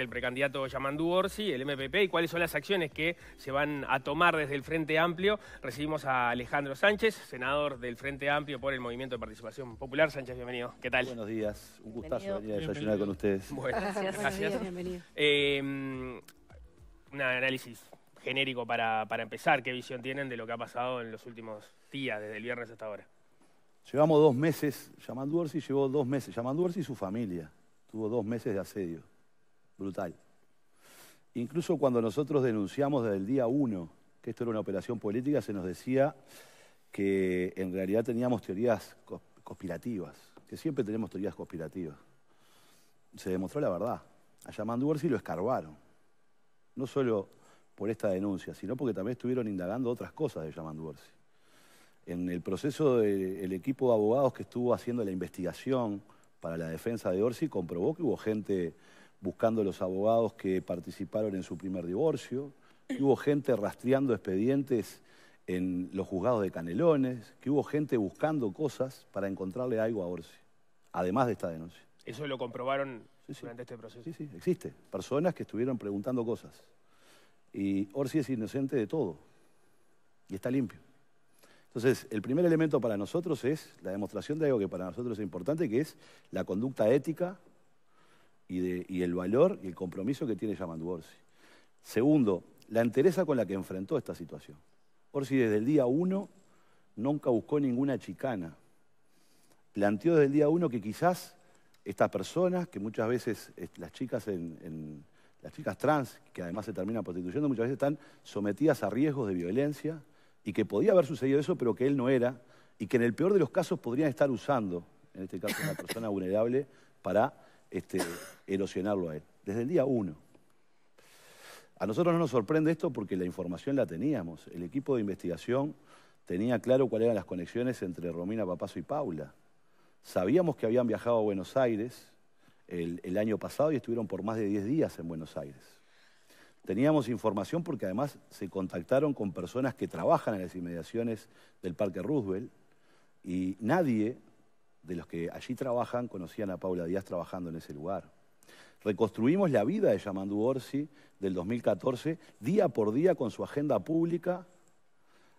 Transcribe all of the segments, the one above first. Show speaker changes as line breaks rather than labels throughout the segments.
el precandidato Yamandú Orsi, el MPP, y cuáles son las acciones que se van a tomar desde el Frente Amplio. Recibimos a Alejandro Sánchez, senador del Frente Amplio por el Movimiento de Participación Popular. Sánchez, bienvenido. ¿Qué tal? Buenos días.
Un gustazo desayunar con ustedes. gracias. gracias. Bienvenido.
Eh, un análisis genérico para, empezar. ¿Qué visión tienen de lo que ha pasado en los últimos días, desde el viernes hasta ahora?
Llevamos dos meses, Orsi llevó dos meses, Orsi y su familia, tuvo dos meses de asedio brutal. Incluso cuando nosotros denunciamos desde el día uno que esto era una operación política, se nos decía que en realidad teníamos teorías conspirativas, que siempre tenemos teorías conspirativas. Se demostró la verdad. A Orsi lo escarbaron. No solo por esta denuncia, sino porque también estuvieron indagando otras cosas de Orsi. En el proceso del equipo de abogados que estuvo haciendo la investigación para la defensa de Orsi, comprobó que hubo gente buscando los abogados que participaron en su primer divorcio, que hubo gente rastreando expedientes en los juzgados de Canelones, que hubo gente buscando cosas para encontrarle algo a Orsi, además de esta denuncia.
¿Eso lo comprobaron durante este proceso? Sí, sí,
existe. Personas que estuvieron preguntando cosas. Y Orsi es inocente de todo y está limpio. Entonces, el primer elemento para nosotros es la demostración de algo que para nosotros es importante, que es la conducta ética y, el valor y el compromiso que tiene Yaman Orsi. Segundo, la entereza con la que enfrentó esta situación. Orsi desde el día uno nunca buscó ninguna chicana. Planteó desde el día uno que quizás estas personas, que muchas veces las chicas, en, las chicas trans, que además se terminan prostituyendo, muchas veces están sometidas a riesgos de violencia y que podía haber sucedido eso, pero que él no era, y que en el peor de los casos podrían estar usando, en este caso una persona vulnerable, para este, erosionarlo a él, desde el día uno. A nosotros no nos sorprende esto porque la información la teníamos. El equipo de investigación tenía claro cuáles eran las conexiones entre Romina Papazo y Paula. Sabíamos que habían viajado a Buenos Aires el, el año pasado y estuvieron por más de 10 días en Buenos Aires. Teníamos información porque además se contactaron con personas que trabajan en las inmediaciones del Parque Roosevelt y nadie de los que allí trabajan conocían a Paula Díaz trabajando en ese lugar. Reconstruimos la vida de Yamandu Orsi del 2014, día por día con su agenda pública,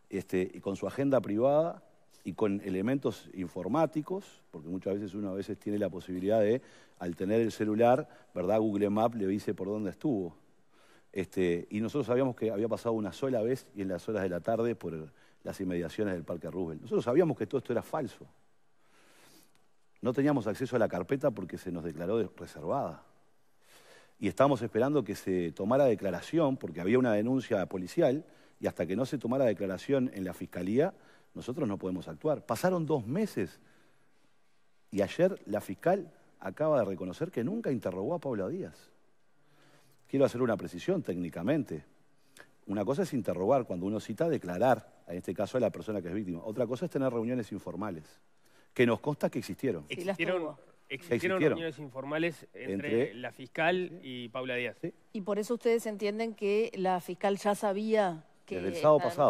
este, y con su agenda privada y con elementos informáticos, porque muchas veces uno a veces tiene la posibilidad de, al tener el celular, ¿verdad? Google Maps le dice por dónde estuvo. Este, y nosotros sabíamos que había pasado una sola vez y en las horas de la tarde por las inmediaciones del Parque Rubel. Nosotros sabíamos que todo esto era falso. No teníamos acceso a la carpeta porque se nos declaró reservada y estamos esperando que se tomara declaración, porque había una denuncia policial, y hasta que no se tomara declaración en la fiscalía, nosotros no podemos actuar. Pasaron dos meses y ayer la fiscal acaba de reconocer que nunca interrogó a Pablo Díaz. Quiero hacer una precisión técnicamente. Una cosa es interrogar cuando uno cita declarar, en este caso a la persona que es víctima. Otra cosa es tener reuniones informales, que nos consta que existieron. Existieron, reuniones
informales entre, la fiscal y Paula
Díaz.
Y por eso ustedes entienden que la fiscal ya sabía
que Desde el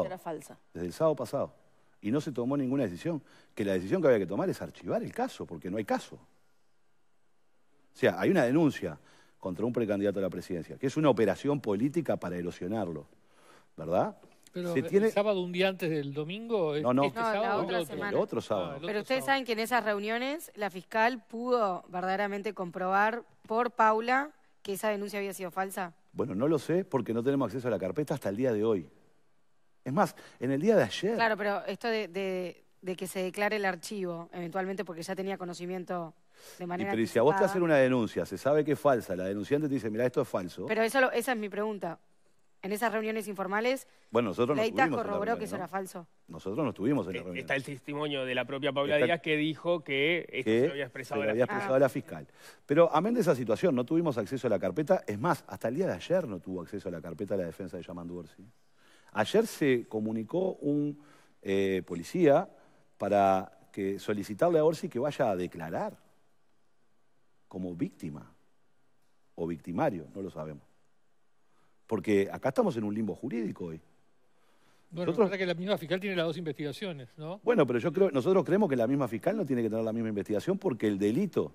era falsa. Desde el sábado pasado. Y no se tomó ninguna decisión. Que la decisión que había que tomar es archivar el caso, porque no hay caso. O sea, hay una denuncia contra un precandidato a la presidencia, que es una operación política para erosionarlo, ¿verdad? Pero el tiene...
sábado un día antes del domingo.
No, no, este sábado, ah,
Pero ustedes saben que en esas reuniones la fiscal pudo verdaderamente comprobar por Paula que esa denuncia había sido falsa.
Bueno, no lo sé porque no tenemos acceso a la carpeta hasta el día de hoy. Es más, en el día de ayer... Claro,
pero esto de, que se declare el archivo, eventualmente porque ya tenía conocimiento de manera... Y pero si a vos te hacen
una denuncia, se sabe que es falsa, la denunciante te dice, mira, esto es falso. Pero
eso esa es mi pregunta. En esas reuniones informales, bueno, nosotros corroboró que eso era falso.
Nosotros no estuvimos en la reunión. Está
el testimonio de la propia Paula Díaz que dijo que,
esto se había expresado, se había expresado la fiscal. Pero amén de esa situación, no tuvimos acceso a la carpeta. Es más, hasta el día de ayer no tuvo acceso a la carpeta de la defensa de Yamandú Orsi. Ayer se comunicó un eh, policía para que solicitarle a Orsi que vaya a declarar como víctima o victimario, no lo sabemos. Porque acá estamos en un limbo jurídico hoy.
Bueno, nosotros... que la misma fiscal tiene las dos investigaciones, ¿no?
Bueno, pero yo creo, nosotros creemos que la misma fiscal no tiene que tener la misma investigación porque el delito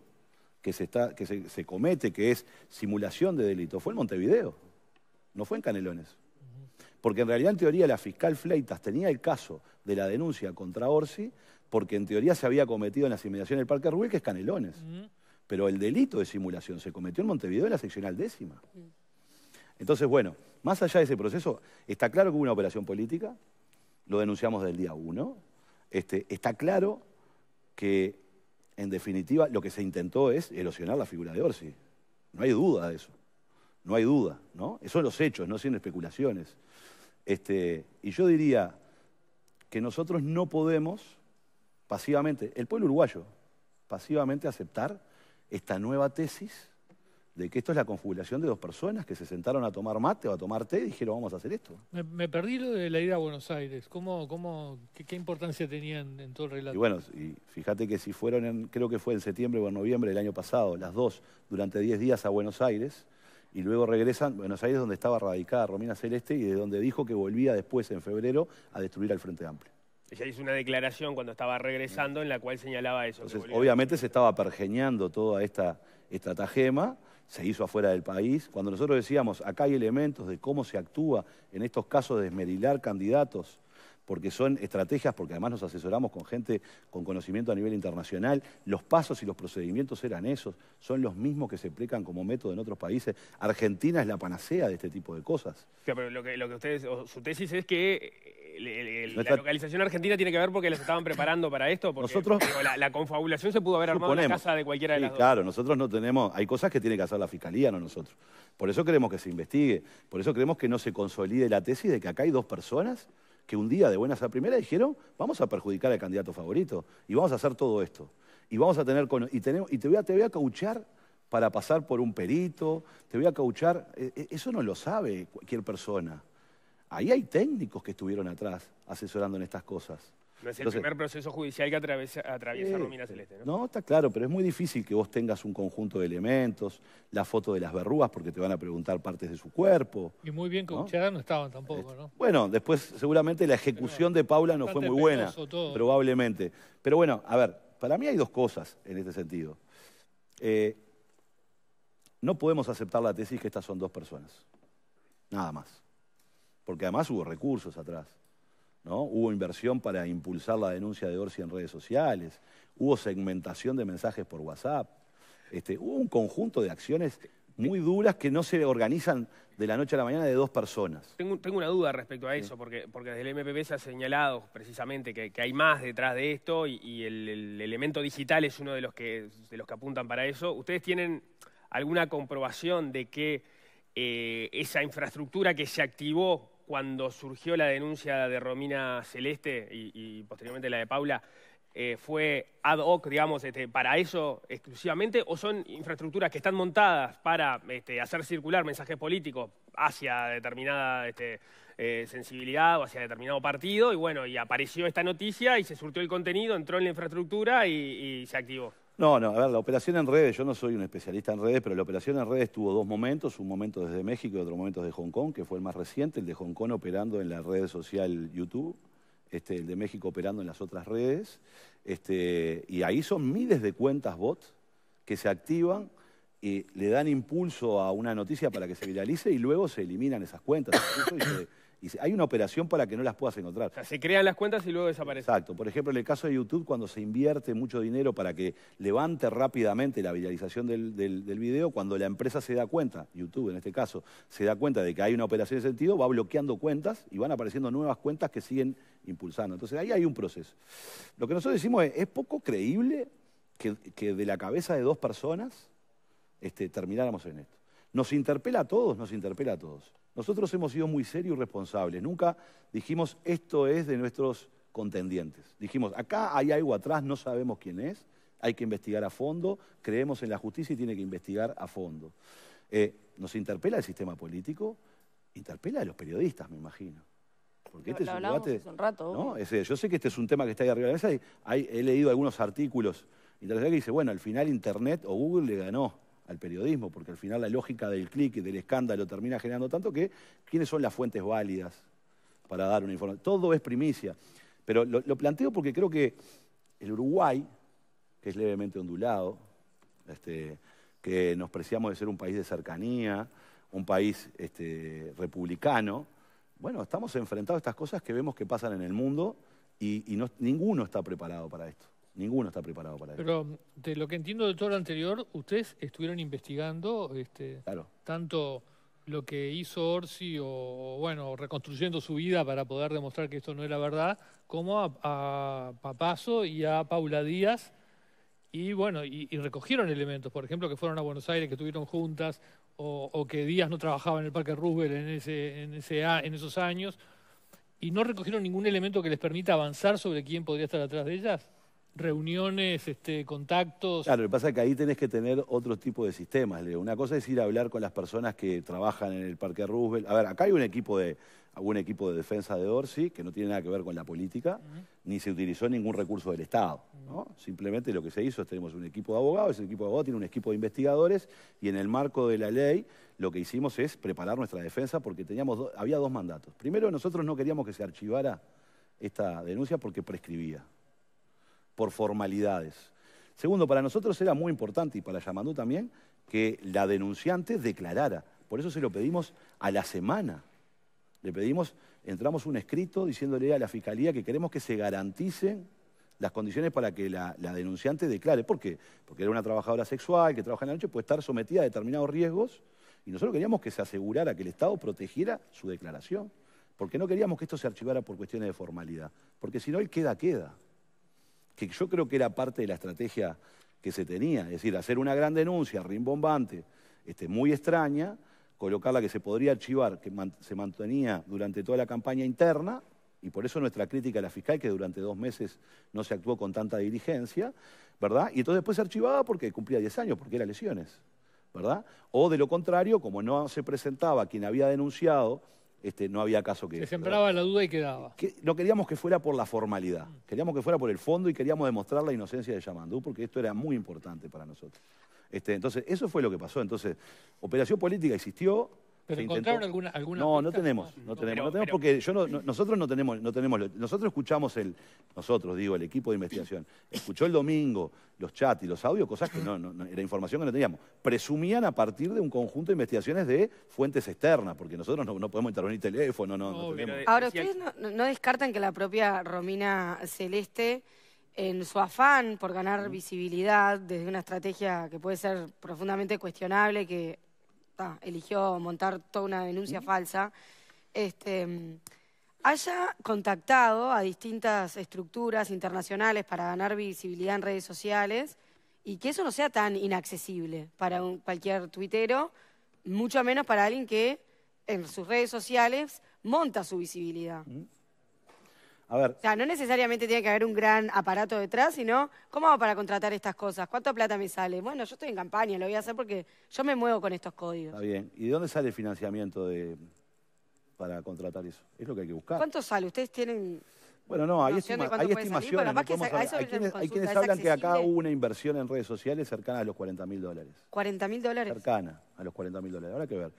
que se, está, que se, comete, que es simulación de delito, fue en Montevideo, no fue en Canelones. Porque en realidad, en teoría, la fiscal Fleitas tenía el caso de la denuncia contra Orsi, porque en teoría se había cometido en la inmediaciones del Parque Rubí, que es Canelones. Pero el delito de simulación se cometió en Montevideo en la seccional décima. Entonces, bueno, más allá de ese proceso, está claro que hubo una operación política, lo denunciamos del día uno, este, está claro que, en definitiva, lo que se intentó es erosionar la figura de Orsi. No hay duda de eso. No hay duda, ¿no? Esos son los hechos, no son especulaciones. Este, y yo diría que nosotros no podemos pasivamente, el pueblo uruguayo, pasivamente aceptar esta nueva tesis de que esto es la conjugulación de dos personas que se sentaron a tomar mate o a tomar té y dijeron vamos a hacer esto.
Me, perdí lo de la ida a Buenos Aires. qué, importancia tenían en todo el relato? Y bueno,
fíjate que si fueron, creo que fue en septiembre o en noviembre del año pasado, las dos, durante 10 días a Buenos Aires, y luego regresan a Buenos Aires donde estaba radicada Romina Celeste y de donde dijo que volvía después, en febrero, a destruir al Frente Amplio.
Ella hizo una declaración cuando estaba regresando en la cual señalaba eso. Entonces, obviamente
se estaba pergeñando toda esta estratagema se hizo afuera del país. Cuando nosotros decíamos, acá hay elementos de cómo se actúa en estos casos de desmerilar candidatos, porque son estrategias, porque además nos asesoramos con gente con conocimiento a nivel internacional, los pasos y los procedimientos eran esos, son los mismos que se aplican como método en otros países. Argentina es la panacea de este tipo de cosas.
pero lo que, lo que ustedes, su tesis es que la localización argentina tiene que ver porque les estaban preparando para esto. Porque, nosotros... la, confabulación se pudo
haber armado en casa de cualquiera de las Claro, nosotros no tenemos. Hay cosas que tiene que hacer la fiscalía, no nosotros. Por eso queremos que se investigue. Por eso queremos que no se consolide la tesis de que acá hay dos personas que un día de buenas a primera dijeron, vamos a perjudicar al candidato favorito y vamos a hacer todo esto. Y vamos a tener y, tenemos... y te voy a, te voy a cauchar para pasar por un perito, te voy a cauchar. E, e, eso no lo sabe cualquier persona. Ahí hay técnicos que estuvieron atrás asesorando en estas cosas.
No es el primer proceso judicial que atraviesa, atraviesa Celeste, ¿no?
No, está claro, pero es muy difícil que vos tengas un conjunto de elementos, la foto de las verrugas, porque te van a preguntar partes de su cuerpo.
Y muy bien con ¿no? no estaban tampoco, eh, ¿no?
Bueno, después seguramente la ejecución de Paula no fue muy buena, probablemente. Pero bueno, a ver, para mí hay dos cosas en este sentido. Eh, no podemos aceptar la tesis que estas son dos personas, nada más porque además hubo recursos atrás. ¿no? Hubo inversión para impulsar la denuncia de Orsi en redes sociales, hubo segmentación de mensajes por WhatsApp, este, hubo un conjunto de acciones muy duras que no se organizan de la noche a la mañana de dos personas.
Tengo, una duda respecto a eso, porque, porque desde el MPB se ha señalado precisamente que, hay más detrás de esto y, el, elemento digital es uno de los, que, de los que apuntan para eso. ¿Ustedes tienen alguna comprobación de que eh, esa infraestructura que se activó cuando surgió la denuncia de Romina Celeste y, posteriormente la de Paula, eh, fue ad hoc, digamos, este, para eso exclusivamente, o son infraestructuras que están montadas para este, hacer circular mensajes políticos hacia determinada este, eh, sensibilidad o hacia determinado partido, y bueno, y apareció esta noticia y se surtió el contenido, entró en la infraestructura y se activó.
No, no, a ver, la operación en redes, yo no soy un especialista en redes, pero la operación en redes tuvo dos momentos, un momento desde México y otro momento desde Hong Kong, que fue el más reciente, el de Hong Kong operando en la red social YouTube, este, el de México operando en las otras redes, este, y ahí son miles de cuentas bot que se activan y le dan impulso a una noticia para que se viralice y luego se eliminan esas cuentas y hay una operación para que no las puedas encontrar. O sea, se crean las cuentas y luego desaparecen. Exacto. Por ejemplo, en el caso de YouTube, cuando se invierte mucho dinero para que levante rápidamente la viralización del, video, cuando la empresa se da cuenta, YouTube en este caso, se da cuenta de que hay una operación de sentido, va bloqueando cuentas y van apareciendo nuevas cuentas que siguen impulsando. Entonces ahí hay un proceso. Lo que nosotros decimos es, es poco creíble que, de la cabeza de dos personas este, termináramos en esto. Nos interpela a todos, nos interpela a todos. Nosotros hemos sido muy serios y responsables. Nunca dijimos, esto es de nuestros contendientes. Dijimos, acá hay algo atrás, no sabemos quién es, hay que investigar a fondo, creemos en la justicia y tiene que investigar a fondo. Eh, nos interpela el sistema político, interpela a los periodistas, me imagino. Porque este es un debate. Hace un rato, yo sé que este es un tema que está ahí arriba de la mesa. Y he leído algunos artículos interesantes que dice, bueno, al final Internet o Google le ganó al periodismo, porque al final la lógica del clic y del escándalo termina generando tanto que quiénes son las fuentes válidas para dar una información. Todo es primicia. Pero lo, planteo porque creo que el Uruguay, que es levemente ondulado, este, que nos preciamos de ser un país de cercanía, un país este, republicano, bueno, estamos enfrentados a estas cosas que vemos que pasan en el mundo y, ninguno está preparado para esto ninguno está preparado para eso.
Pero de lo que entiendo de todo lo anterior, ustedes estuvieron investigando este, tanto lo que hizo Orsi o, bueno, reconstruyendo su vida para poder demostrar que esto no era verdad, como a, Papazo y a Paula Díaz. Y bueno, y, recogieron elementos, por ejemplo, que fueron a Buenos Aires, que estuvieron juntas, o, que Díaz no trabajaba en el Parque Roosevelt en, ese, en, ese, en esos años, y no recogieron ningún elemento que les permita avanzar sobre quién podría estar atrás de ellas reuniones, este, contactos. Claro, lo que pasa
es que ahí tenés que tener otro tipo de sistemas, Una cosa es ir a hablar con las personas que trabajan en el Parque Roosevelt. A ver, acá hay un equipo de algún equipo de defensa de Orsi que no tiene nada que ver con la política, ni se utilizó ningún recurso del Estado. Simplemente lo que se hizo es tenemos un equipo de abogados, ese equipo de abogados tiene un equipo de investigadores y en el marco de la ley lo que hicimos es preparar nuestra defensa porque teníamos había dos mandatos. Primero, nosotros no queríamos que se archivara esta denuncia porque prescribía por formalidades. Segundo, para nosotros era muy importante y para Yamandú también que la denunciante declarara. Por eso se lo pedimos a la semana. Le pedimos, entramos un escrito diciéndole a la Fiscalía que queremos que se garanticen las condiciones para que la, denunciante declare. ¿Por qué? Porque era una trabajadora sexual que trabaja en la noche, puede estar sometida a determinados riesgos y nosotros queríamos que se asegurara que el Estado protegiera su declaración, porque no queríamos que esto se archivara por cuestiones de formalidad, porque si no, él queda, queda que yo creo que era parte de la estrategia que se tenía, es decir, hacer una gran denuncia rimbombante, este, muy extraña, colocarla que se podría archivar, que se mantenía durante toda la campaña interna, y por eso nuestra crítica a la fiscal, que durante dos meses no se actuó con tanta diligencia, ¿verdad? Y entonces después se archivaba porque cumplía 10 años, porque era lesiones, ¿verdad? O de lo contrario, como no se presentaba quien había denunciado este, no había caso que... Se sembraba
la duda y quedaba.
no queríamos que fuera por la formalidad, queríamos que fuera por el fondo y queríamos demostrar la inocencia de Yamandú porque esto era muy importante para nosotros. Este, entonces, eso fue lo que pasó. Entonces, operación política existió, ¿Pero encontraron alguna, No, no tenemos, no tenemos, porque nosotros no tenemos, no tenemos, nosotros escuchamos el, nosotros digo, el equipo de investigación, escuchó el domingo los chats y los audios, cosas que no, no, era información que no teníamos. Presumían a partir de un conjunto de investigaciones de fuentes externas, porque nosotros no, no podemos intervenir teléfono, no, no, Ahora, ¿ustedes
no descartan que la propia Romina Celeste en su afán por ganar visibilidad desde una estrategia que puede ser profundamente cuestionable, que eligió montar toda una denuncia falsa, este, haya contactado a distintas estructuras internacionales para ganar visibilidad en redes sociales y que eso no sea tan inaccesible para cualquier tuitero, mucho menos para alguien que en sus redes sociales monta su visibilidad. Mm. O sea, no necesariamente tiene que haber un gran aparato detrás, sino ¿cómo hago para contratar estas cosas? ¿Cuánto plata me sale? Bueno, yo estoy en campaña, lo voy a hacer porque yo me muevo con estos códigos. Está
bien. ¿Y de dónde sale el financiamiento de, para contratar eso? Es lo que hay que buscar. ¿Cuánto
sale? ¿Ustedes tienen
bueno, no, hay, estimaciones. hay, quienes, hablan que acá hubo una inversión en redes sociales cercana a los 40 mil dólares.
¿40 mil dólares?
Cercana a los 40 mil dólares, habrá que ver.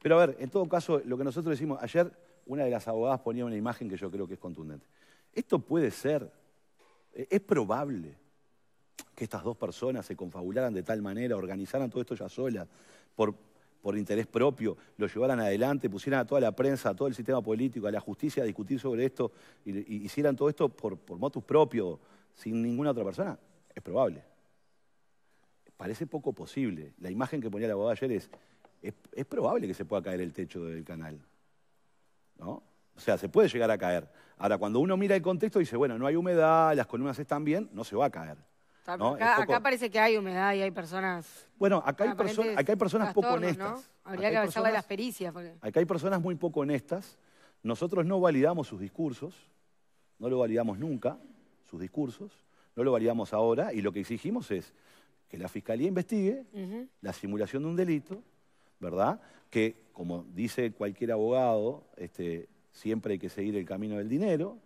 Pero a ver, en todo caso, lo que nosotros decimos, ayer una de las abogadas ponía una imagen que yo creo que es contundente. Esto puede ser, eh, es probable que estas dos personas se confabularan de tal manera, organizaran todo esto ya sola, por, interés propio, lo llevaran adelante, pusieran a toda la prensa, a todo el sistema político, a la justicia a discutir sobre esto, y, hicieran todo esto por, motus propio, sin ninguna otra persona, es probable. Parece poco posible. La imagen que ponía la abogada ayer es, es probable que se pueda caer el techo del canal. O sea, se puede llegar a caer. Ahora, cuando uno mira el contexto, y dice, bueno, no hay humedad, las columnas están bien, no se va a caer.
Acá, parece que hay humedad y hay personas.
Bueno, acá hay, personas, acá hay personas poco honestas.
Habría que avanzar de las pericias.
Acá hay personas muy poco honestas. Nosotros no validamos sus discursos, no lo validamos nunca, sus discursos, no lo validamos ahora, y lo que exigimos es que la fiscalía investigue la simulación de un delito ¿verdad? Que, como dice cualquier abogado, este, siempre hay que seguir el camino del dinero.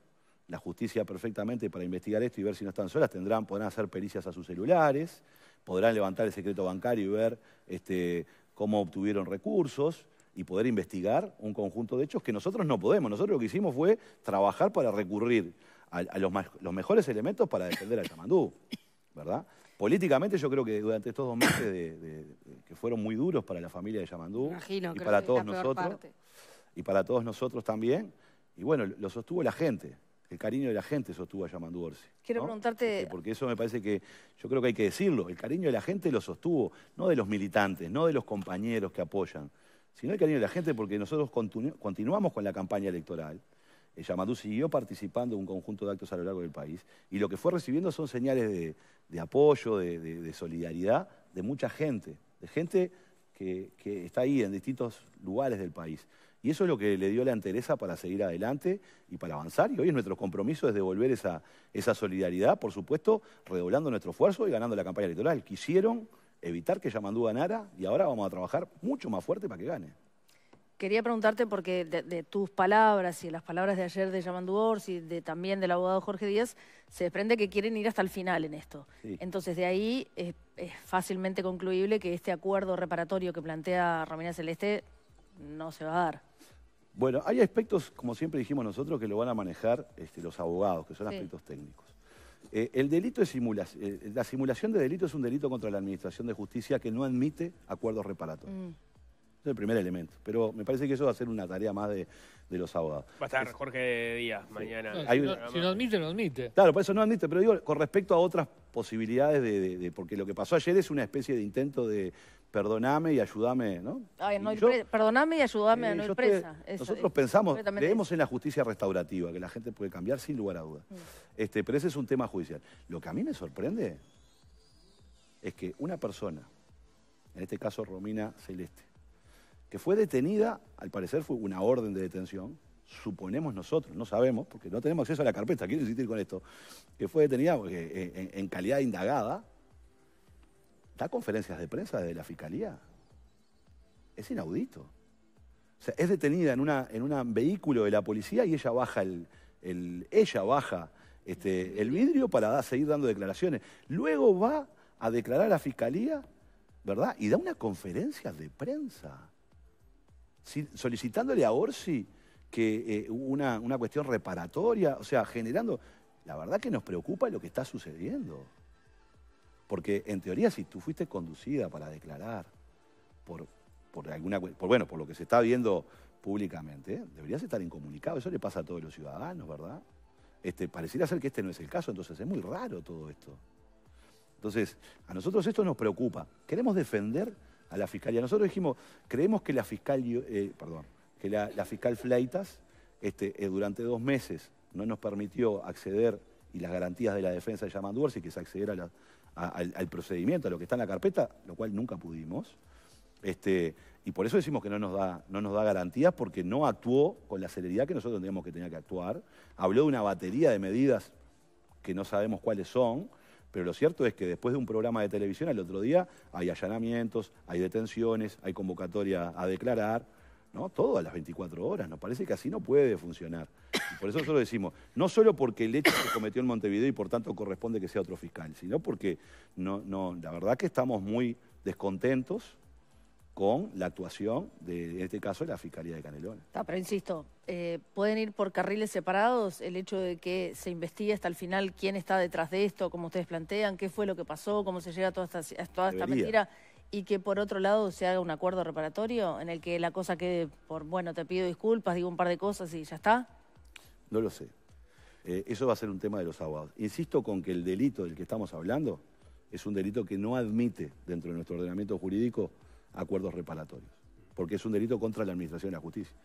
La justicia perfectamente para investigar esto y ver si no están solas, tendrán, podrán hacer pericias a sus celulares, podrán levantar el secreto bancario y ver este, cómo obtuvieron recursos y poder investigar un conjunto de hechos que nosotros no podemos. Nosotros lo que hicimos fue trabajar para recurrir a, los, mejores elementos para defender a Chamandú, ¿verdad? Políticamente yo creo que durante estos dos meses que fueron muy duros para la familia de Yamandú y para todos nosotros y para todos nosotros también y bueno lo sostuvo la gente el cariño de la gente sostuvo a Yamandú Orsi. Quiero
preguntarte... Este,
porque, eso me parece que, yo creo que hay que decirlo, el cariño de la gente lo sostuvo, no de los militantes, no de los compañeros que apoyan, sino el cariño de la gente porque nosotros continuamos con la campaña electoral. Eh, Yamandú siguió participando en un conjunto de actos a lo largo del país y lo que fue recibiendo son señales de, apoyo, de, solidaridad de mucha gente, de gente que, está ahí en distintos lugares del país. Y eso es lo que le dio la entereza para seguir adelante y para avanzar. Y hoy es nuestro compromiso es devolver esa, esa solidaridad, por supuesto, redoblando nuestro esfuerzo y ganando la campaña electoral. Quisieron evitar que Yamandú ganara y ahora vamos a trabajar mucho más fuerte para que gane.
Quería preguntarte porque de, tus palabras y las palabras de ayer de Yamandu Ors y de, también del abogado Jorge Díaz, se desprende que quieren ir hasta el final en esto. Entonces, de ahí es, fácilmente concluible que este acuerdo reparatorio que plantea Romina Celeste
no se va a dar. Bueno, hay aspectos, como siempre dijimos nosotros, que lo van a manejar este, los abogados, que son aspectos técnicos. Eh, el delito de simulación, eh, la simulación de delito es un delito contra la Administración de Justicia que no admite acuerdos reparatorios. Mm. Es el primer elemento. Pero me parece que eso va a ser una tarea más de, los abogados.
Va a estar Jorge Díaz mañana. si, no, admite, no admite.
Claro, por eso no admite. Pero digo, con respecto a otras posibilidades de, Porque lo que pasó ayer es una especie de intento de perdoname y ayúdame, ¿no?
perdoname y ayúdame a no ir nosotros pensamos, creemos
en la justicia restaurativa, que la gente puede cambiar sin lugar a dudas. Mm. Este, pero ese es un tema judicial. Lo que a mí me sorprende es que una persona, en este caso Romina Celeste, que fue detenida, al parecer fue una orden de detención, suponemos nosotros, no sabemos, porque no tenemos acceso a la carpeta, quiero insistir con esto, que fue detenida eh, eh, en, calidad indagada, da conferencias de prensa desde la fiscalía. Es inaudito. O sea, es detenida en, una, en un vehículo de la policía y ella baja el, ella baja este, el vidrio para seguir dando declaraciones. Luego va a declarar a la fiscalía, ¿verdad? Y da una conferencia de prensa solicitándole a Orsi que eh, una, cuestión reparatoria, o sea, generando... La verdad que nos preocupa lo que está sucediendo. Porque en teoría, si tú fuiste conducida para declarar por, por alguna por, bueno, por lo que se está viendo públicamente, deberías estar incomunicado. Eso le pasa a todos los ciudadanos, ¿verdad? Este, pareciera ser que este no es el caso, entonces es muy raro todo esto. Entonces, a nosotros esto nos preocupa. Queremos defender a la fiscalía. Nosotros dijimos, creemos que la fiscal, eh, perdón, que la, fiscal Fleitas este, eh, durante dos meses no nos permitió acceder y las garantías de la defensa de y que se acceder al, procedimiento, a lo que está en la carpeta, lo cual nunca pudimos. Este, y por eso decimos que no nos, da, no nos da garantías, porque no actuó con la celeridad que nosotros tendríamos que tenía que actuar. Habló de una batería de medidas que no sabemos cuáles son. Pero lo cierto es que después de un programa de televisión, al otro día hay allanamientos, hay detenciones, hay convocatoria a declarar, ¿no? Todo a las 24 horas. Nos parece que así no puede funcionar. por eso nosotros decimos, no solo porque el hecho se cometió en Montevideo y por tanto corresponde que sea otro fiscal, sino porque no, no, la verdad que estamos muy descontentos con la actuación de, en este caso, de la Fiscalía de canelón
pero insisto, eh, ¿pueden ir por carriles separados el hecho de que se investigue hasta el final quién está detrás de esto, como ustedes plantean, qué fue lo que pasó, cómo se llega a toda esta, mentira? Y que por otro lado se haga un acuerdo reparatorio en el que la cosa quede por, bueno, te pido disculpas, digo un par de cosas y ya está.
No lo sé. Eh, eso va a ser un tema de los abogados. Insisto con que el delito del que estamos hablando es un delito que no admite dentro de nuestro ordenamiento jurídico acuerdos reparatorios, porque es un delito contra la Administración de la Justicia.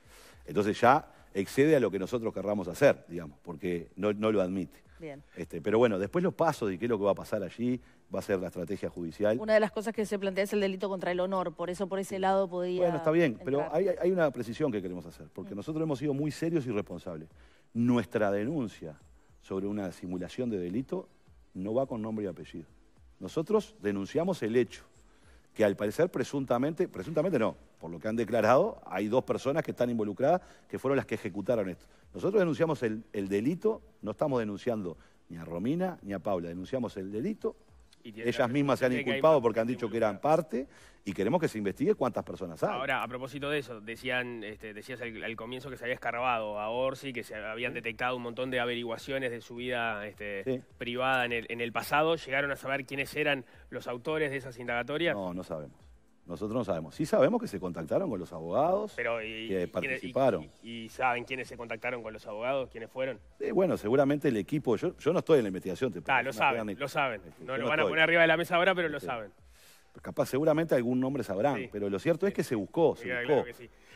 Entonces ya excede a lo que nosotros querramos hacer, digamos, porque no, lo admite. Bien. Este, pero bueno, después los pasos de qué es lo que va a pasar allí, va a ser la estrategia judicial. Una
de las cosas que se plantea es el delito contra el honor, por eso por ese lado podía... Bueno, está
bien, pero hay, una precisión que queremos hacer, porque mm. nosotros hemos sido muy serios y responsables. Nuestra denuncia sobre una simulación de delito no va con nombre y apellido. Nosotros denunciamos el hecho, que al parecer presuntamente, presuntamente no, por lo que han declarado, hay dos personas que están involucradas que fueron las que ejecutaron esto. Nosotros denunciamos el, delito, no estamos denunciando ni a Romina ni a Paula, denunciamos el delito ellas mismas se han inculpado porque han dicho que eran parte y queremos que se investigue cuántas personas hay. Ahora, a
propósito de eso, decían, este, decías al, comienzo que se había escarbado a Orsi, que se habían detectado un montón de averiguaciones de su vida este, privada en el, en el pasado. ¿Llegaron a saber quiénes eran los autores de esas indagatorias? No, no sabemos.
Nosotros no sabemos. Sí sabemos que se contactaron con los abogados
que participaron. Y, saben quiénes se contactaron con los abogados? ¿Quiénes fueron?
bueno, seguramente el equipo. Yo, yo, no estoy en la investigación. Te ah, lo saben,
lo saben. Este, no lo van a poner arriba de la mesa ahora, pero lo este, saben.
Capaz, seguramente algún nombre sabrán, pero lo cierto es que se buscó, se buscó.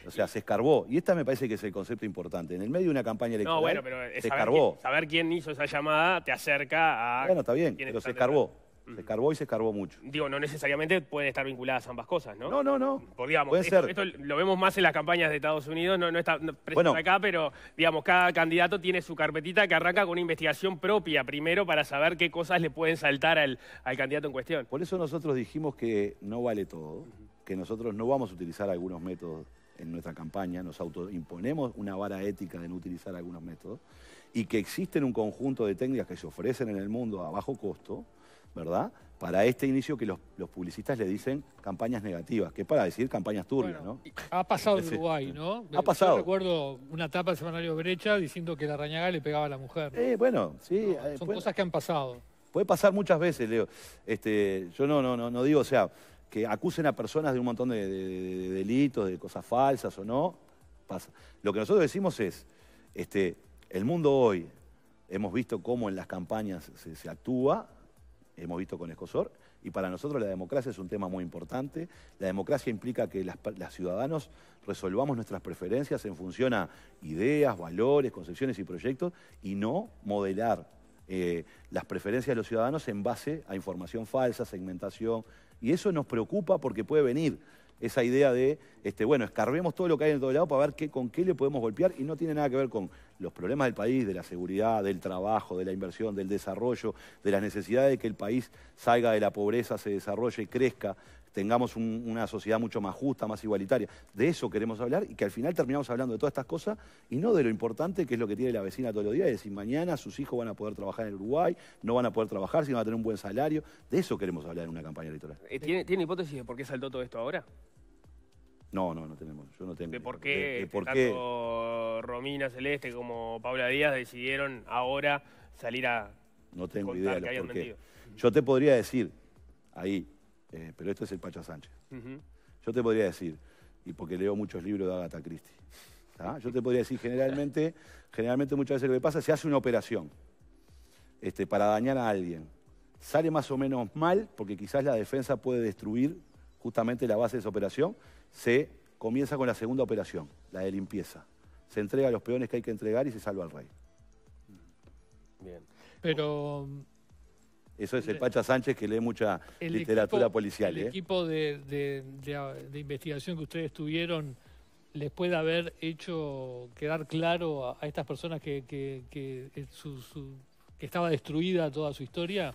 O sea, se escarbó. Y esta me parece que es el concepto importante. En el medio de una campaña electoral, no, bueno, pero se escarbó.
saber quién hizo esa llamada te acerca a. Bueno, está
bien, pero se escarbó. Se carbó y se carbó mucho.
Digo, no necesariamente pueden estar vinculadas ambas cosas, ¿no? No, no, no. Podríamos. Puede esto, lo vemos más en las campañas de Estados Unidos, no, está presente acá, pero digamos, cada candidato tiene su carpetita que arranca con una investigación propia primero para saber qué cosas le pueden saltar al, al candidato en cuestión.
Por eso nosotros dijimos que no vale todo, que nosotros no vamos a utilizar algunos métodos en nuestra campaña, nos autoimponemos una vara ética de no utilizar algunos métodos y que existen un conjunto de técnicas que se ofrecen en el mundo a bajo costo ¿verdad? Para este inicio que los, publicistas le dicen campañas negativas, que para decir campañas turbias, ¿no?
Ha pasado en Uruguay, ¿no? Ha Yo recuerdo una etapa del semanario Brecha diciendo que la rañaga le pegaba a la mujer. Eh,
bueno, sí. Eh, son
cosas que han pasado.
Puede pasar muchas veces, Leo. Este, yo no, no, no, digo, o sea, que acusen a personas de un montón de, delitos, de cosas falsas o no, pasa. Lo que nosotros decimos es, este, el mundo hoy, hemos visto cómo en las campañas se, se actúa, hemos visto con Escosor, y para nosotros la democracia es un tema muy importante. La democracia implica que los ciudadanos resolvamos nuestras preferencias en función a ideas, valores, concepciones y proyectos, y no modelar eh, las preferencias de los ciudadanos en base a información falsa, segmentación, y eso nos preocupa porque puede venir esa idea de, este, bueno, escarbemos todo lo que hay en todo lado para ver con qué le podemos golpear y no tiene nada que ver con los problemas del país, de la seguridad, del trabajo, de la inversión, del desarrollo, de las necesidades de que el país salga de la pobreza, se desarrolle, y crezca, tengamos una sociedad mucho más justa, más igualitaria. De eso queremos hablar y que al final terminamos hablando de todas estas cosas y no de lo importante que es lo que tiene la vecina todos los días, es decir, mañana sus hijos van a poder trabajar en Uruguay, no van a poder trabajar, sino van a tener un buen salario. De eso queremos hablar en una campaña electoral.
Eh, ¿Tiene, hipótesis de por qué saltó todo esto ahora?
No, no, no tenemos. Yo no tengo. ¿De por qué, este por tanto
qué... Romina Celeste como Paula Díaz decidieron ahora salir a.
No tengo idea de Yo te podría decir ahí eh, pero esto es el Pacha Sánchez. Yo te podría decir, y porque leo muchos libros de Agatha Christie, yo te podría decir, generalmente, generalmente muchas veces lo que pasa es que se hace una operación este, para dañar a alguien. Sale más o menos mal, porque quizás la defensa puede destruir justamente la base de esa operación. Se comienza con la segunda operación, la de limpieza. Se entrega a los peones que hay que entregar y se salva al rey. Bien.
Pero
eso es el Pacha Sánchez que lee mucha literatura policial. ¿El ¿eh?
equipo de, investigación que ustedes tuvieron les puede haber hecho quedar claro a, estas personas que, estaba destruida toda su historia?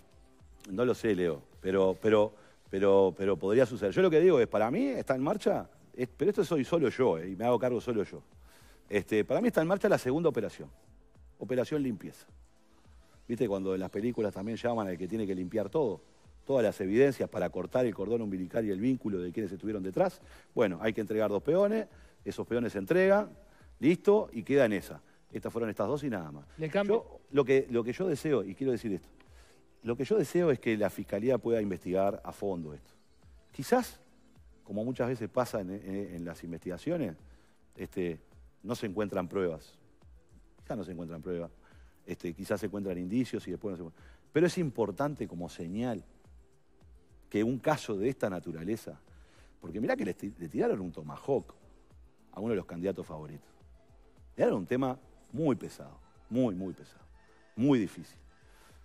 No lo sé, Leo, pero, pero, pero, pero podría suceder. Yo lo que digo es, para mí está en marcha, pero esto soy solo yo ¿eh? y me hago cargo solo yo. Este, para mí está en marcha la segunda operación, operación limpieza. Viste cuando en las películas también llaman al que tiene que limpiar todo, todas las evidencias para cortar el cordón umbilical y el vínculo de quienes estuvieron detrás. Bueno, hay que entregar dos peones, esos peones se entregan, listo, y queda en esa. Estas fueron estas dos y nada más. Le yo, lo, que, lo que yo deseo, y quiero decir esto, lo que yo deseo es que la Fiscalía pueda investigar a fondo esto. Quizás, como muchas veces pasa en, las investigaciones, este, no se encuentran pruebas. Quizás no se encuentran pruebas. Este, quizás se encuentran indicios y después no se encuentran. Pero es importante como señal que un caso de esta naturaleza, porque mirá que le, tiraron un tomahawk a uno de los candidatos favoritos. Era un tema muy pesado, muy, muy pesado, muy difícil.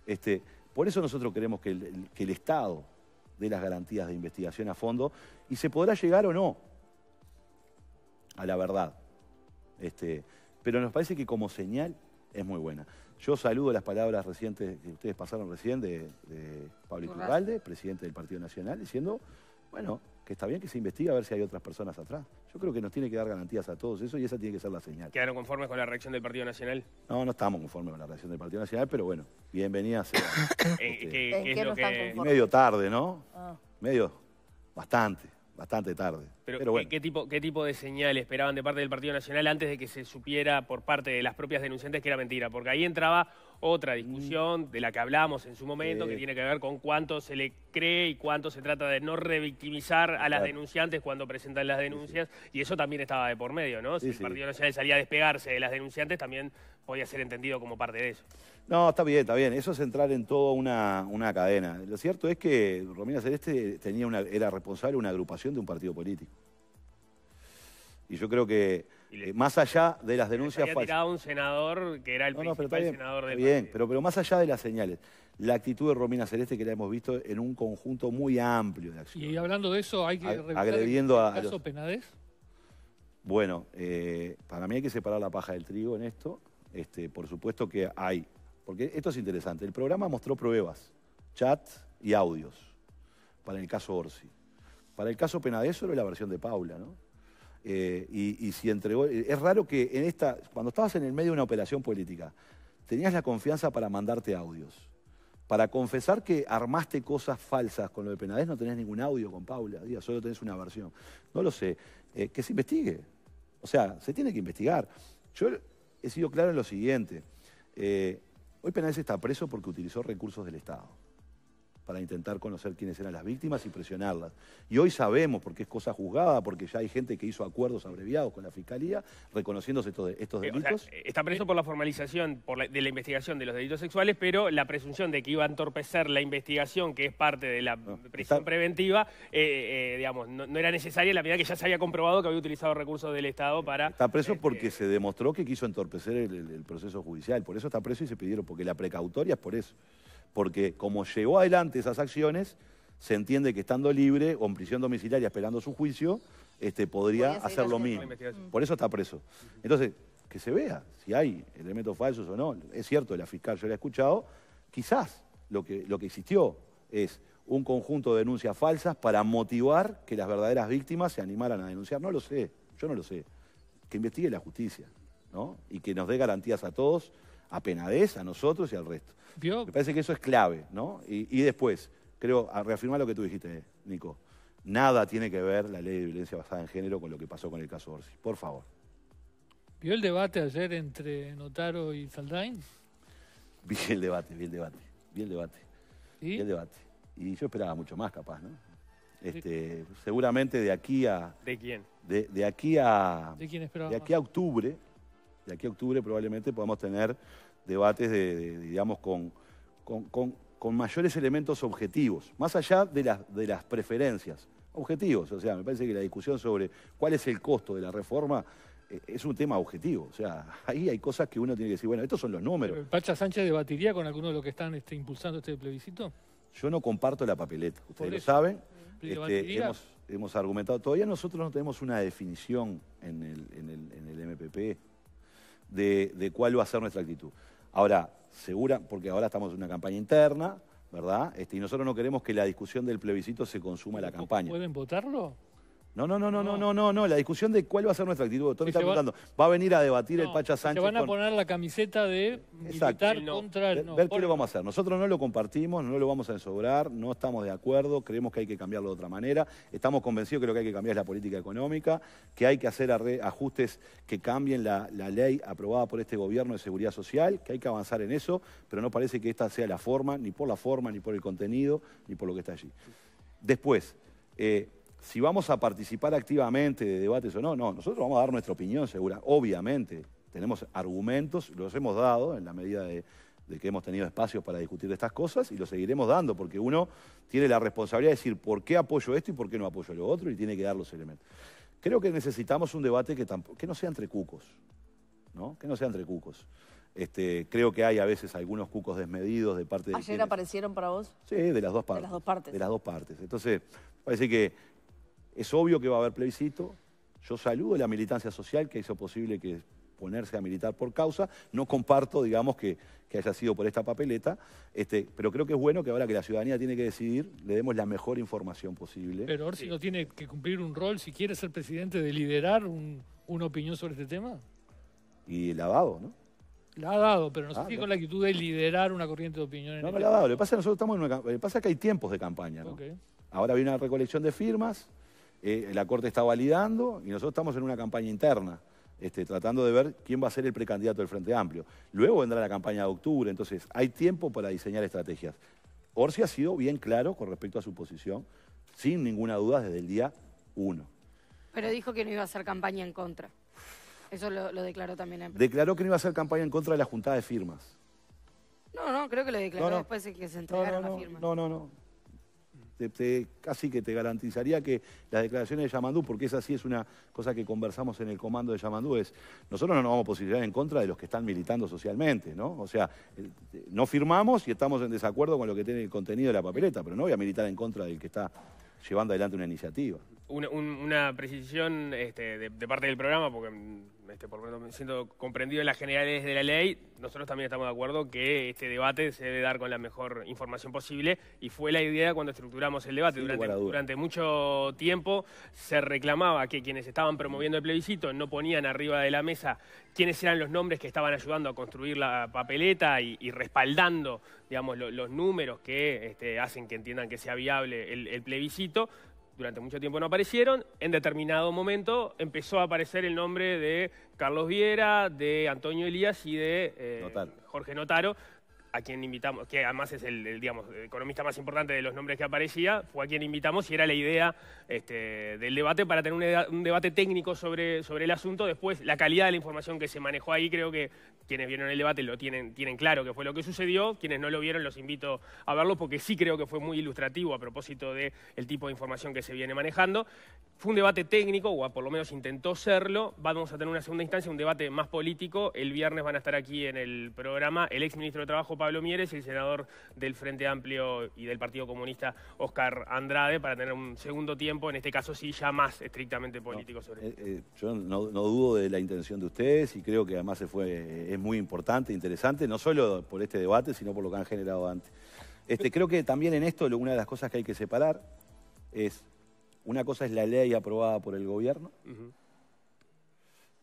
Este, por eso nosotros queremos que el, Estado dé las garantías de investigación a fondo y se podrá llegar o no a la verdad. Este, pero nos parece que como señal es muy buena. Yo saludo las palabras recientes que ustedes pasaron recién de, Pablo Iturralde, presidente del Partido Nacional, diciendo, bueno, que está bien que se investigue a ver si hay otras personas atrás. Yo creo que nos tiene que dar garantías a todos eso y esa tiene que ser la señal.
¿Quedaron conformes con la reacción del Partido Nacional?
No, no estamos conformes con la reacción del Partido Nacional, pero bueno, bienvenida sea. ¿En
qué, Medio
tarde, ¿no? Ah. Medio, bastante bastante tarde.
Pero, ¿qué, tipo, ¿qué tipo de señales esperaban de parte del Partido Nacional antes de que se supiera por parte de las propias denunciantes que era mentira? Porque ahí entraba otra mm. discusión de la que hablamos en su momento, que tiene que ver con cuánto se le cree y cuánto se trata de no revictimizar a las denunciantes cuando presentan las denuncias. Y eso también estaba de por medio, ¿no? Si el Partido Nacional salía a despegarse de las denunciantes, también podía ser entendido como parte de eso.
No, está bien, está bien. Eso es entrar en toda una, una cadena. Lo cierto es que Romina Celeste tenía una, era responsable de una agrupación de un partido político. Y yo creo que eh, más allá de las denuncias falsas.
un senador que era el principal bien, senador del Bien,
pero, pero más allá de las señales. La actitud de Romina Celeste que la hemos visto en un conjunto muy amplio de acciones.
Y hablando de eso, hay que revisar agrediendo el, caso a Penades.
Bueno, eh, para mí hay que separar la paja del trigo en esto. Este, por supuesto que hay, porque esto es interesante. El programa mostró pruebas, chat y audios para el caso Orsi. Para el caso Penades solo la versión de Paula, ¿no? Eh, y, si entregó. Es raro que en esta. Cuando estabas en el medio de una operación política, tenías la confianza para mandarte audios. Para confesar que armaste cosas falsas con lo de Penades, no tenés ningún audio con Paula, solo tenés una versión. No lo sé. Eh, que se investigue. O sea, se tiene que investigar. Yo he sido claro en lo siguiente. Eh, hoy Penades está preso porque utilizó recursos del Estado para intentar conocer quiénes eran las víctimas y presionarlas. Y hoy sabemos, porque es cosa juzgada, porque ya hay gente que hizo acuerdos abreviados con la Fiscalía, reconociéndose estos, eh, delitos.
está preso eh, por la formalización de la investigación de los delitos sexuales, pero la presunción de que iba a entorpecer la investigación, que es parte de la prisión preventiva, eh, digamos, no, era necesaria la medida que ya se había comprobado que había utilizado recursos del Estado
para... Está preso este, porque se demostró que quiso entorpecer el proceso judicial, por eso está preso y se pidieron, porque la precautoria es por eso porque como llevó adelante esas acciones, se entiende que estando libre o en prisión domiciliaria esperando su juicio, este, podría hacer lo mismo. Por eso está preso. Entonces, que se vea si hay elementos falsos o no. Es cierto, la fiscal yo la he escuchado, quizás lo que, lo que existió es un conjunto de denuncias falsas para motivar que las verdaderas víctimas se animaran a denunciar. No lo sé, yo no lo sé. Que investigue la justicia, ¿no? Y que nos dé garantías a todos a a nosotros y al resto. Me parece que eso es clave, ¿no? Y, después, creo, a reafirmar lo que tú dijiste, Nico. Nada tiene que ver la ley de violencia basada en género con lo que pasó con el caso Orsi. Por favor.
¿Vio el debate ayer entre Notaro y Saldain?
Vi el debate, vi el debate, vi el debate. el debate. Y yo esperaba mucho más, capaz, ¿no? Este, seguramente de aquí a... ¿De quién? De, de aquí a... ¿De quién esperaba De aquí a octubre, de aquí a octubre probablemente podamos tener debates de, digamos, con, con, mayores elementos objetivos, más allá de, las de las preferencias. Objetivos, o sea, me parece que la discusión sobre cuál es el costo de la reforma eh, es un tema objetivo. O sea, ahí hay cosas que uno tiene que decir, bueno, estos son los números. Eh,
¿Pacha Sánchez debatiría con alguno de los que están este, impulsando este plebiscito?
Yo no comparto la papeleta, ustedes lo saben. Mm. Este, hemos, argumentado, todavía nosotros no tenemos una definición en el, en el, en el MPP de, cuál va a ser nuestra actitud. Ahora, segura, porque ahora estamos en una campaña interna, ¿verdad? Este, y nosotros no queremos que la discusión del plebiscito se consuma en la campaña. ¿Pueden votarlo? No, no, no, no, no, no, no, no. La discusión de cuál va a ser nuestra actitud. está Va, a venir a debatir el Pacha Sánchez. Se van a
poner la camiseta de militar contra el. No, ver, qué lo vamos
a hacer. Nosotros no lo compartimos, no lo vamos a ensobrar, no estamos de acuerdo, creemos que hay que cambiarlo de otra manera. Estamos convencidos que lo que hay que cambiar es la política económica, que hay que hacer ajustes que cambien la, ley aprobada por este gobierno de seguridad social, que hay que avanzar en eso, pero no parece que esta sea la forma, ni por la forma, ni por el contenido, ni por lo que está allí. Después. Eh, si vamos a participar activamente de debates o no, no, nosotros vamos a dar nuestra opinión segura, obviamente. Tenemos argumentos, los hemos dado en la medida de, que hemos tenido espacios para discutir estas cosas y los seguiremos dando, porque uno tiene la responsabilidad de decir por qué apoyo esto y por qué no apoyo lo otro y tiene que dar los elementos. Creo que necesitamos un debate que, que no sea entre cucos, ¿no? Que no sea entre cucos. Este, creo que hay a veces algunos cucos desmedidos de parte de... ¿Ayer aparecieron para vos? Sí, de las dos partes. De las dos partes. De las dos partes. Entonces, parece que es obvio que va a haber plebiscito. Yo saludo la militancia social que hizo posible que ponerse a militar por causa. No comparto, digamos, que, que haya sido por esta papeleta, este, pero creo que es bueno que ahora que la ciudadanía tiene que decidir, le demos la mejor información posible. Pero
Orsi no tiene que cumplir un rol, si quiere ser presidente, de liderar una opinión sobre este tema.
Y la ha dado, ¿no?
La ha dado, pero no sé ah, si con la actitud de liderar una corriente de opinión. En no, no este la ha dado. Lo que pasa
es que nosotros estamos pasa que hay tiempos de campaña, Ahora viene una recolección de firmas, eh, la Corte está validando y nosotros estamos en una campaña interna. Este, tratando de ver quién va a ser el precandidato del Frente Amplio. Luego vendrá la campaña de octubre, entonces hay tiempo para diseñar estrategias. Orsi ha sido bien claro con respecto a su posición, sin ninguna duda, desde el día 1.
Pero dijo que no iba a hacer campaña en contra. Eso lo, declaró también.
Declaró que no iba a hacer campaña en contra de la juntada de firmas.
No, no, creo que lo declaró después de que se entregaron las firmas.
No, no, no casi que te garantizaría que las declaraciones de Yamandú, porque esa sí es una cosa que conversamos en el comando de Yamandú, es nosotros no nos vamos a posicionar en contra de los que están militando socialmente, ¿no? O sea, eh, no firmamos y estamos en desacuerdo con lo que tiene el contenido de la papeleta, pero no voy a militar en contra del que está llevando adelante una iniciativa.
Una, precisión este, de parte del programa, porque mm, este, por lo menos siento comprendido en las generales de la ley, nosotros también estamos de acuerdo que este debate se debe dar con la mejor información posible y fue la idea cuando estructuramos el debate. durante, mucho tiempo se reclamaba que quienes estaban promoviendo el plebiscito no ponían arriba de la mesa quiénes eran los nombres que estaban ayudando a construir la papeleta y, respaldando digamos, los números que este, hacen que entiendan que sea viable el plebiscito durante mucho tiempo no aparecieron. En determinado momento empezó a aparecer el nombre de Carlos Viera, de Antonio Elías y de eh, Jorge Notaro, a quien invitamos, que además es el, digamos, economista más importante de los nombres que aparecía, fue a quien invitamos y era la idea este, del debate para tener un, debate técnico sobre, sobre el asunto. Después, la calidad de la información que se manejó ahí, creo que quienes vieron el debate lo tienen, tienen claro que fue lo que sucedió. Quienes no lo vieron, los invito a verlo porque sí creo que fue muy ilustrativo a propósito del el tipo de información que se viene manejando. Fue un debate técnico, o por lo menos intentó serlo. Vamos a tener una segunda instancia, un debate más político. El viernes van a estar aquí en el programa el exministro de Trabajo, Pablo Mieres y el senador del Frente Amplio y del Partido Comunista, Oscar Andrade, para tener un segundo tiempo, en este caso sí ya más estrictamente político sobre
eh, eh, Yo no, dudo de la intención de ustedes y creo que además se fue, eh, es muy importante, interesante, no solo por este debate, sino por lo que han generado antes. Este, creo que también en esto una de las cosas que hay que separar es, una cosa es la ley aprobada por el gobierno,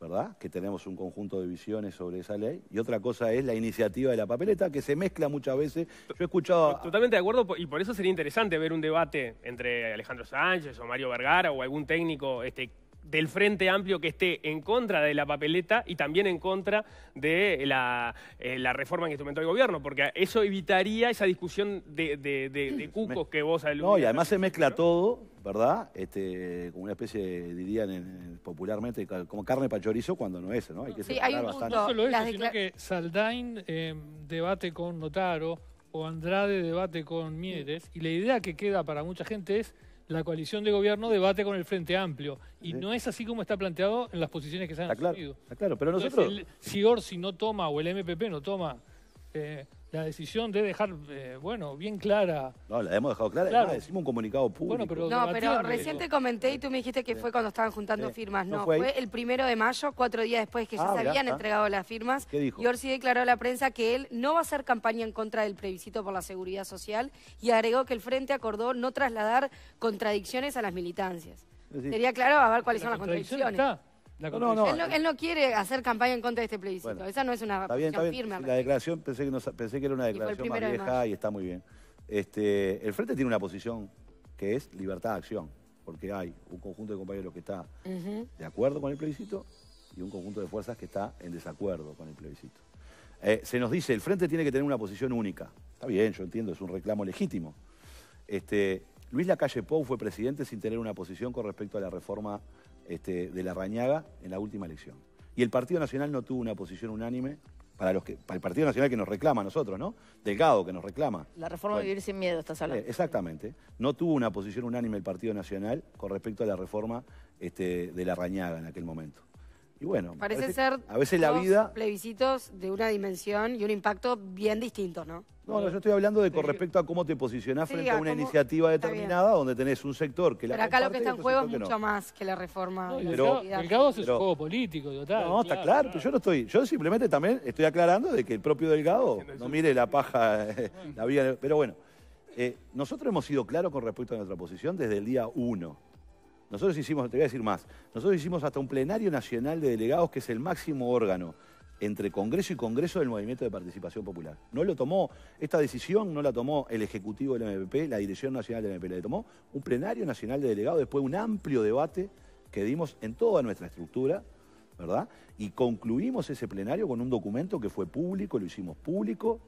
¿verdad? Que tenemos un conjunto de visiones sobre esa ley. Y otra cosa es la iniciativa de la papeleta, que se mezcla muchas veces. Yo he escuchado.
Totalmente de acuerdo, y por eso sería interesante ver un debate entre Alejandro Sánchez o Mario Vergara o algún técnico este, del Frente Amplio que esté en contra de la papeleta y también en contra de la, eh, reforma que instrumentó el gobierno, porque eso evitaría esa discusión de, cucos que vos
No, y además se mezcla todo, ¿verdad? Este, como una especie, dirían popularmente, como carne para chorizo cuando no es, ¿no? Hay que sí, hay un No solo eso,
sino que Saldain eh, debate con Notaro o Andrade debate con Mieres, y la idea que queda para mucha gente es la coalición de gobierno debate con el Frente Amplio. Y no es así como está planteado en las posiciones que se han
claro, claro, pero
si Orsi no toma o el MPP no toma eh, la decisión de dejar, eh, bueno, bien clara.
No, la hemos dejado clara, claro. decimos un comunicado público.
pero no, pero recién
comenté y tú me dijiste que fue cuando estaban juntando firmas. No, fue, el primero de mayo, cuatro días después que ya ah, se habían entregado las firmas. ¿Qué Y Orsi declaró a la prensa que él no va a hacer campaña en contra del plebiscito por la seguridad social y agregó que el Frente acordó no trasladar contradicciones a las militancias. Sería claro a ver cuáles son las contradicciones
no, no, Él,
no, quiere hacer campaña en contra de este plebiscito. Esa no es una está bien, está bien. La
declaración pensé que, era una declaración más vieja y está muy bien. Este, el Frente tiene una posición que es libertad de acción, porque hay un conjunto de compañeros que está de acuerdo con el plebiscito y un conjunto de fuerzas que está en desacuerdo con el plebiscito. Eh, se nos dice, el Frente tiene que tener una posición única. Está bien, yo entiendo, es un reclamo legítimo. Este, Luis Lacalle Pou fue presidente sin tener una posición con respecto a la reforma este, de la Rañaga en la última elección. Y el Partido Nacional no tuvo una posición unánime para, los que, para el Partido Nacional que nos reclama a nosotros, ¿no? Delgado, que nos reclama.
La reforma de vivir sin miedo, estás hablando. Eh,
exactamente. No tuvo una posición unánime el Partido Nacional con respecto a la reforma este, de la Rañaga en aquel momento. Y bueno, parece, ser a veces la vida
plebiscitos de una dimensión y un impacto bien distinto, ¿no? No, no,
yo estoy hablando de con respecto a cómo te posicionás frente a, una iniciativa determinada donde tenés un sector que la Pero acá lo que está en juego es mucho
más que la reforma. pero, Delgado
es un juego político, total. No, está claro, pero yo no estoy, yo simplemente también estoy aclarando de que el propio Delgado no mire la paja, eh, la vía, pero bueno. Eh, nosotros hemos sido claros con respecto a nuestra posición desde el día uno. Nosotros hicimos, te voy a decir más, nosotros hicimos hasta un plenario nacional de delegados que es el máximo órgano entre Congreso y Congreso del Movimiento de Participación Popular. No lo tomó, esta decisión no la tomó el Ejecutivo del MPP, la Dirección Nacional del MPP, la tomó un plenario nacional de delegados después de un amplio debate que dimos en toda nuestra estructura, ¿verdad? Y concluimos ese plenario con un documento que fue público, lo hicimos público,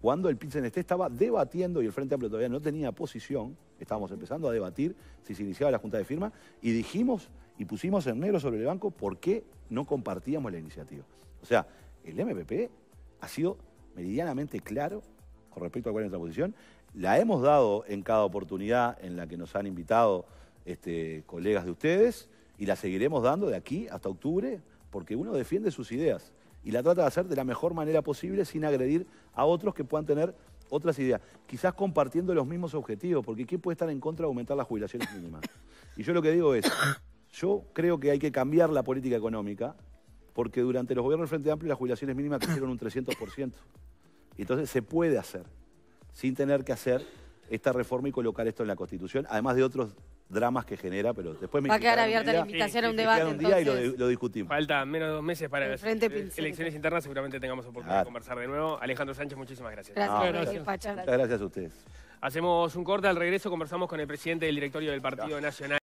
cuando el PINCENESTE estaba debatiendo y el Frente Amplio todavía no tenía posición, estábamos empezando a debatir si se iniciaba la junta de firma, y dijimos y pusimos en negro sobre el banco por qué no compartíamos la iniciativa. O sea, el MPP ha sido meridianamente claro con respecto a cuál es nuestra posición. La hemos dado en cada oportunidad en la que nos han invitado este, colegas de ustedes y la seguiremos dando de aquí hasta octubre porque uno defiende sus ideas y la trata de hacer de la mejor manera posible sin agredir a otros que puedan tener otras ideas, quizás compartiendo los mismos objetivos, porque ¿quién puede estar en contra de aumentar las jubilaciones mínimas? Y yo lo que digo es, yo creo que hay que cambiar la política económica porque durante los gobiernos del Frente Amplio las jubilaciones mínimas crecieron un 300%. Entonces se puede hacer sin tener que hacer esta reforma y colocar esto en la Constitución, además de otros dramas que genera, pero después me Va a quedar abierta la invitación a un debate. Un día y lo, discutimos.
menos de dos meses para las elecciones internas, seguramente tengamos oportunidad de conversar de nuevo. Alejandro Sánchez, muchísimas gracias. Gracias,
gracias. a ustedes.
Hacemos un corte al regreso, conversamos con el presidente del directorio del Partido Nacional.